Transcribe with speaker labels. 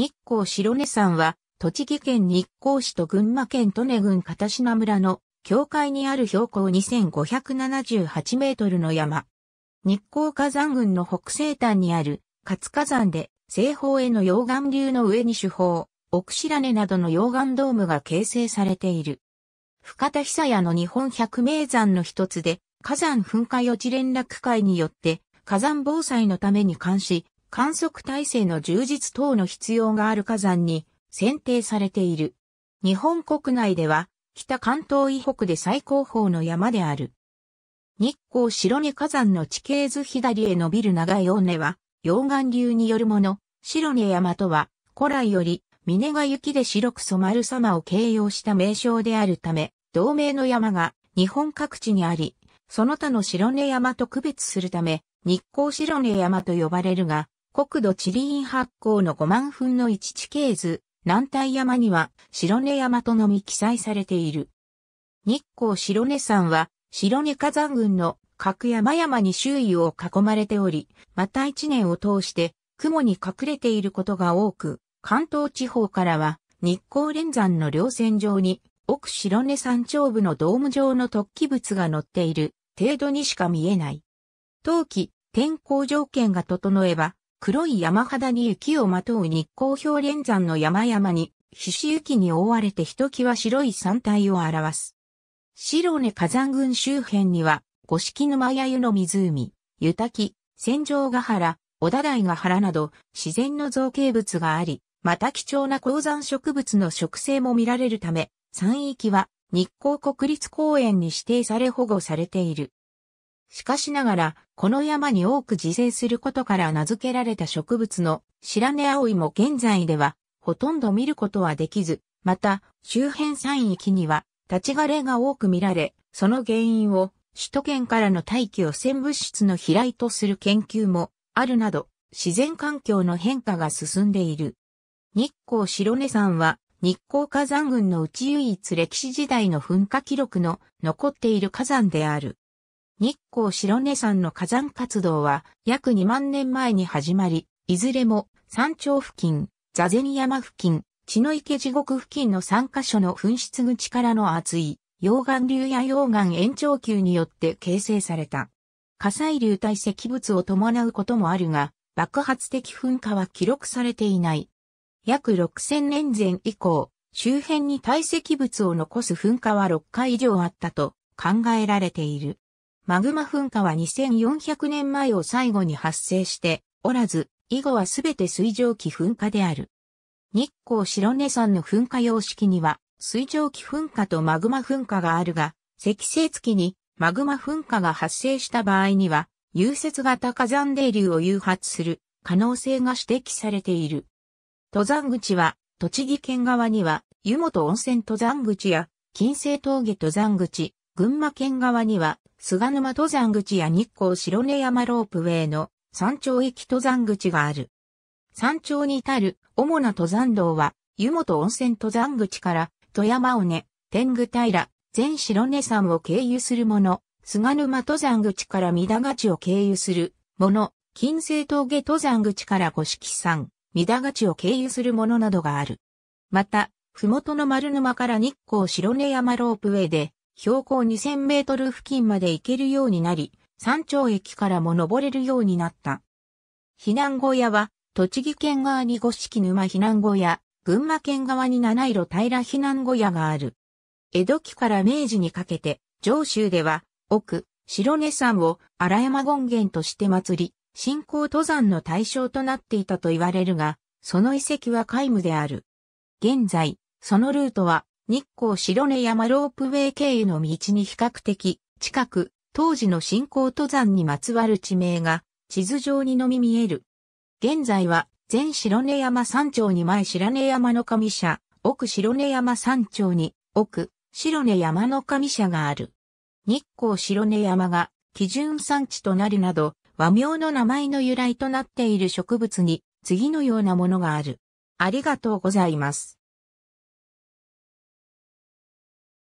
Speaker 1: 日光白根山は、栃木県日光市と群馬県利根郡片品村の境界にある標高2578メートルの山。日光火山群の北西端にある活火山で西方への溶岩流の上に主峰、奥白根などの溶岩ドームが形成されている。深田久屋の日本百名山の一つで火山噴火予知連絡会によって火山防災のために監視、観測体制の充実等の必要がある火山に選定されている。日本国内では北関東以北で最高峰の山である。日光白根火山の地形図左へ伸びる長い尾根は溶岩流によるもの。白根山とは古来より峰が雪で白く染まる様を形容した名称であるため、同名の山が日本各地にあり、その他の白根山と区別するため、日光白根山と呼ばれるが、国土地理院発行の5万分の1地形図、南大山には白根山とのみ記載されている。日光白根山は白根火山群の各山々に周囲を囲まれており、また一年を通して雲に隠れていることが多く、関東地方からは日光連山の稜線上に奥白根山頂部のドーム状の突起物が乗っている程度にしか見えない。冬季、天候条件が整えば黒い山肌に雪をまとう日光氷連山の山々に、ひし雪に覆われてひときわ白い山体を表す。白根火山群周辺には、五色沼や湯の湖、湯滝、戦場ヶ原、小田台ヶ原など、自然の造形物があり、また貴重な鉱山植物の植生も見られるため、山域は日光国立公園に指定され保護されている。しかしながら、この山に多く自生することから名付けられた植物の白根葵も現在では、ほとんど見ることはできず、また、周辺山域には、立ち枯れが多く見られ、その原因を、首都圏からの大気汚染物質の飛来とする研究もあるなど、自然環境の変化が進んでいる。日光白根山は、日光火山群のうち唯一歴史時代の噴火記録の残っている火山である。日光白根山の火山活動は約2万年前に始まり、いずれも山頂付近、座禅山付近、血の池地獄付近の3カ所の噴出口からの厚い溶岩流や溶岩延長球によって形成された。火砕流堆積物を伴うこともあるが、爆発的噴火は記録されていない。約6000年前以降、周辺に堆積物を残す噴火は6回以上あったと考えられている。マグマ噴火は2400年前を最後に発生しておらず、以後はすべて水蒸気噴火である。日光白根山の噴火様式には、水蒸気噴火とマグマ噴火があるが、積雪期にマグマ噴火が発生した場合には、融雪型火山泥流を誘発する可能性が指摘されている。登山口は、栃木県側には、湯本温泉登山口や、金星峠登山口、群馬県側には、菅沼登山口や日光白根山ロープウェイの山頂駅登山口がある。山頂に至る主な登山道は、湯本温泉登山口から富山尾根、天狗平、全白根山を経由するもの、菅沼登山口から三田口を経由するもの、金星峠登山口から五色山、三田口を経由するものなどがある。また、麓の丸沼から日光白根山ロープウェイで、標高2000メートル付近まで行けるようになり、山頂駅からも登れるようになった。避難小屋は、栃木県側に五色沼避難小屋、群馬県側に七色平避難小屋がある。江戸期から明治にかけて、上州では、奥、白根山を荒山権現として祭り、信仰登山の対象となっていたと言われるが、その遺跡は皆無である。現在、そのルートは日光白根山ロープウェイ経由の道に比較的近く、当時の信仰登山にまつわる地名が地図上にのみ見える。現在は全白根山山頂に前白根山の神社、奥白根山山頂に奥白根山の神社がある。日光白根山が基準産地となるなど和名の名前の由来となっている植物に次のようなものがある。ありがとうございます。